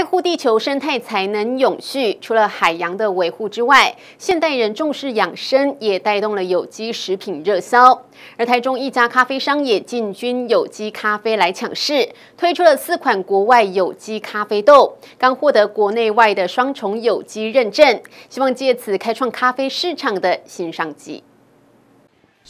爱护地球生态才能永续。除了海洋的维护之外，现代人重视养生，也带动了有机食品热销。而台中一家咖啡商也进军有机咖啡来抢市，推出了四款国外有机咖啡豆，刚获得国内外的双重有机认证，希望借此开创咖啡市场的新商机。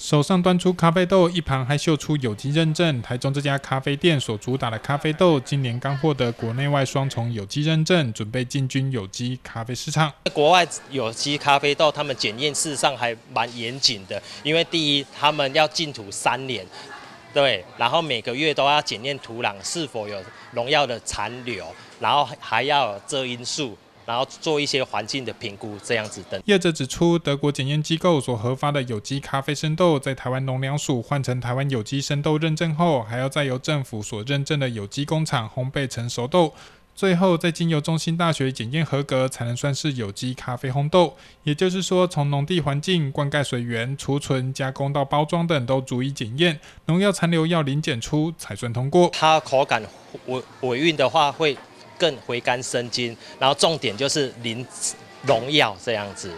手上端出咖啡豆，一旁还秀出有机认证。台中这家咖啡店所主打的咖啡豆，今年刚获得国内外双重有机认证，准备进军有机咖啡市场。国外有机咖啡豆，他们检验事实上还蛮严谨的，因为第一，他们要进土三年，对，然后每个月都要检验土壤是否有农药的残留，然后还要遮阴树。然后做一些环境的评估，这样子等。业者指出，德国检验机构所核发的有机咖啡生豆，在台湾农粮署换成台湾有机生豆认证后，还要再由政府所认证的有机工厂烘焙成熟豆，最后再经由中心大学检验合格，才能算是有机咖啡烘豆。也就是说，从农地环境、灌溉水源、储存、加工到包装等，都逐一检验，农药残留要零检出才算通过。它口感，尾尾韵的话会。更回甘生津，然后重点就是零农药这样子。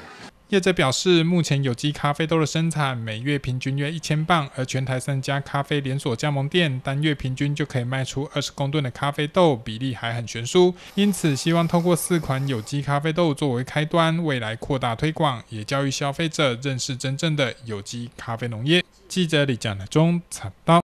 业者表示，目前有机咖啡豆的生产每月平均约一千磅，而全台三家咖啡连锁加盟店单月平均就可以卖出二十公吨的咖啡豆，比例还很悬殊。因此，希望透过四款有机咖啡豆作为开端，未来扩大推广，也教育消费者认识真正的有机咖啡农业。记者李蒋的中采到。